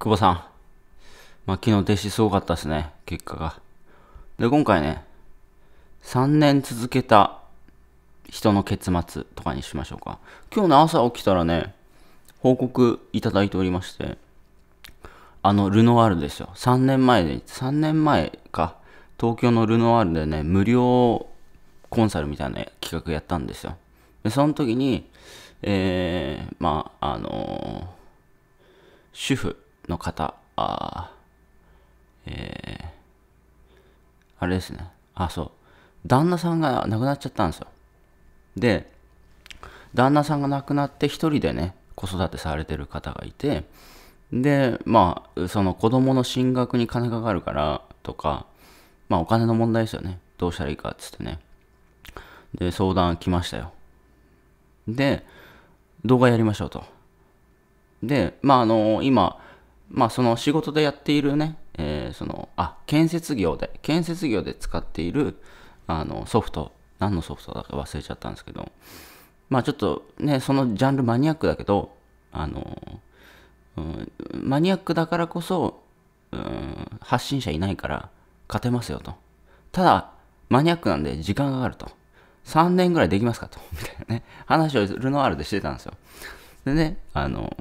久保さん。まあ、昨日弟子すごかったですね、結果が。で、今回ね、3年続けた人の結末とかにしましょうか。今日の朝起きたらね、報告いただいておりまして、あの、ルノワールですよ。3年前で、3年前か、東京のルノワールでね、無料コンサルみたいな企画やったんですよ。で、その時に、えー、まあ、あのー、主婦の方、あえー、あれですね。あ、そう。旦那さんが亡くなっちゃったんですよ。で、旦那さんが亡くなって一人でね、子育てされてる方がいて、で、まあ、その子供の進学に金かかるからとか、まあお金の問題ですよね。どうしたらいいかっつってね。で、相談来ましたよ。で、動画やりましょうと。で、まああの、今、まあその仕事でやっているね、えー、その、あ、建設業で、建設業で使っている、あの、ソフト、何のソフトだか忘れちゃったんですけど、まあちょっとね、そのジャンルマニアックだけど、あの、うん、マニアックだからこそ、うん、発信者いないから勝てますよと。ただ、マニアックなんで時間がかかると。3年ぐらいできますかと。みたいなね、話をルノアールでしてたんですよ。でね、あの、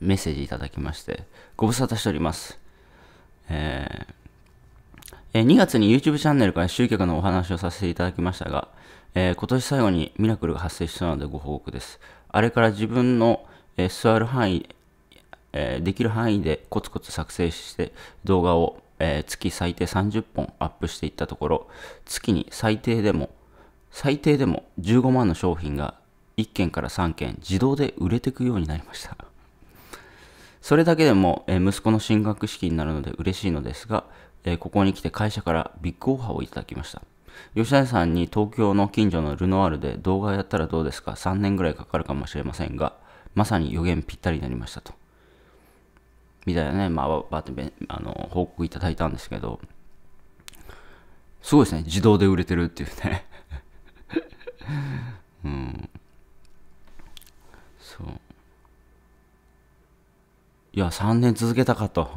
メッセージいただきまして、ご無沙汰しております。えー、2月に YouTube チャンネルから集客のお話をさせていただきましたが、えー、今年最後にミラクルが発生したのでご報告です。あれから自分の、えー、座る範囲、えー、できる範囲でコツコツ作成して動画を、えー、月最低30本アップしていったところ、月に最低でも、最低でも15万の商品が1件から3件自動で売れていくようになりました。それだけでも、え息子の進学式になるので嬉しいのですが、えここに来て会社からビッグオファーをいただきました。吉谷さんに東京の近所のルノアールで動画やったらどうですか ?3 年ぐらいかかるかもしれませんが、まさに予言ぴったりになりましたと。みたいなね、まあ、ばってあの報告いただいたんですけど、すごいですね。自動で売れてるっていうね うん。そう。いや、3年続けたかと。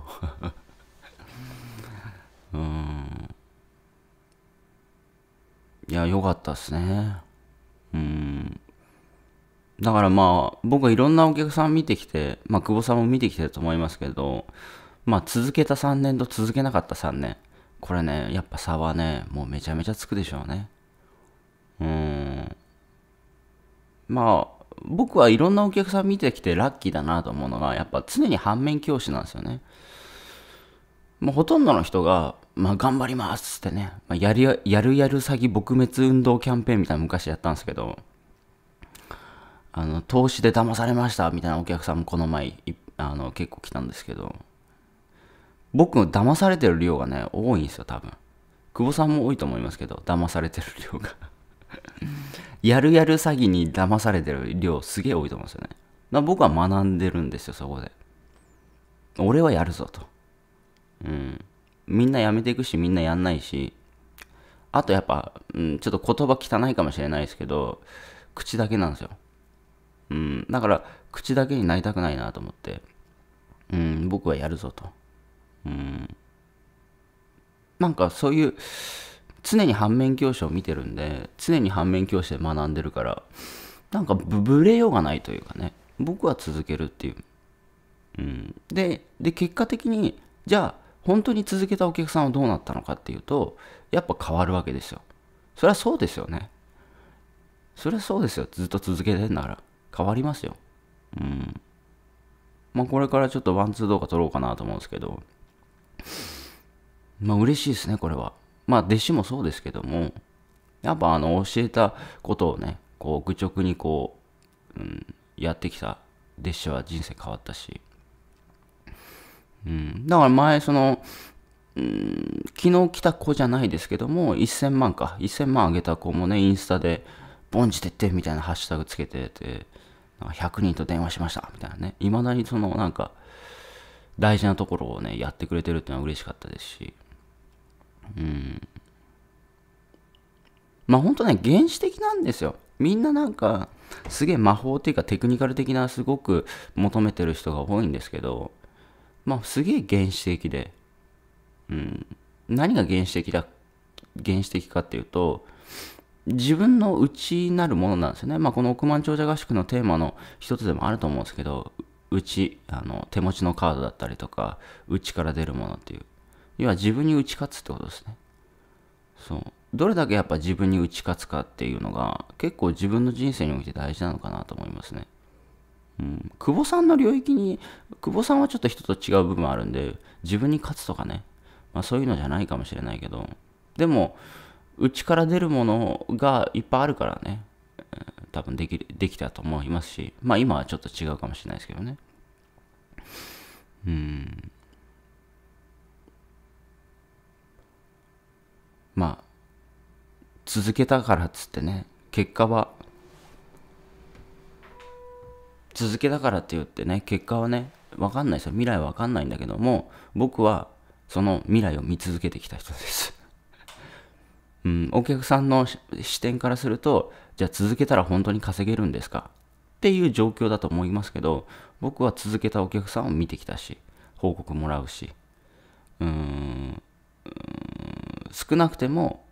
うん。いや、良かったですね。うん。だからまあ、僕はいろんなお客さん見てきて、まあ、久保さんも見てきてると思いますけど、まあ、続けた3年と続けなかった3年。これね、やっぱ差はね、もうめちゃめちゃつくでしょうね。うん。まあ、僕はいろんなお客さん見てきてラッキーだなと思うのが、やっぱ常に反面教師なんですよね。もうほとんどの人が、まあ、頑張りますってね、まあ、やるやるやる詐欺撲滅運動キャンペーンみたいな昔やったんですけど、あの、投資で騙されましたみたいなお客さんもこの前、あの、結構来たんですけど、僕の騙されてる量がね、多いんですよ、多分。久保さんも多いと思いますけど、騙されてる量が やるやる詐欺に騙されてる量すげえ多いと思うんですよね。だ僕は学んでるんですよ、そこで。俺はやるぞと。うん。みんなやめていくし、みんなやんないし、あとやっぱ、うん、ちょっと言葉汚いかもしれないですけど、口だけなんですよ。うん。だから、口だけになりたくないなと思って、うん、僕はやるぞと。うん。なんかそういう、常に反面教師を見てるんで常に反面教師で学んでるからなんかブレようがないというかね僕は続けるっていう、うん、でで結果的にじゃあ本当に続けたお客さんはどうなったのかっていうとやっぱ変わるわけですよそれはそうですよねそりゃそうですよずっと続けてんだから変わりますようんまあこれからちょっとワンツー動画撮ろうかなと思うんですけどまあ嬉しいですねこれはまあ弟子もそうですけども、やっぱあの教えたことをね、こう愚直にこう、うん、やってきた弟子は人生変わったし、うん、だから前その、うん、昨日来た子じゃないですけども、1000万か、1000万あげた子もね、インスタで、ボンジてってみたいなハッシュタグつけてて、100人と電話しましたみたいなね、いまだにそのなんか、大事なところをね、やってくれてるっていうのは嬉しかったですし、うん。まあ本当ね、原始的なんですよ。みんななんか、すげえ魔法っていうかテクニカル的なすごく求めてる人が多いんですけど、まあすげえ原始的で、うん。何が原始的だ、原始的かっていうと、自分の内なるものなんですよね。まあ、この億万長者合宿のテーマの一つでもあると思うんですけど、内、あの、手持ちのカードだったりとか、内から出るものっていう。要は自分に打ち勝つってことですね。そう。どれだけやっぱ自分に打ち勝つかっていうのが結構自分の人生において大事なのかなと思いますね。うん、久保さんの領域に、久保さんはちょっと人と違う部分あるんで、自分に勝つとかね、まあ、そういうのじゃないかもしれないけど、でも、内から出るものがいっぱいあるからね、多分できできたと思いますし、まあ今はちょっと違うかもしれないですけどね。うん。続けたからっつってね結果は続けたからって言ってね結果はね分かんないですよ未来は分かんないんだけども僕はその未来を見続けてきた人です うん、お客さんの視点からするとじゃあ続けたら本当に稼げるんですかっていう状況だと思いますけど僕は続けたお客さんを見てきたし報告もらうしうーん少なくても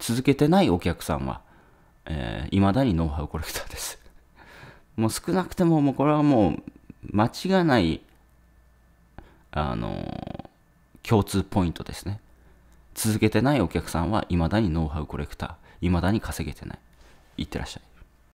続けてないお客さんは、えー、未だにノウハウコレクターです。もう少なくても、もうこれはもう、間違いない、あのー、共通ポイントですね。続けてないお客さんは、未だにノウハウコレクター、未だに稼げてない。いってらっしゃい。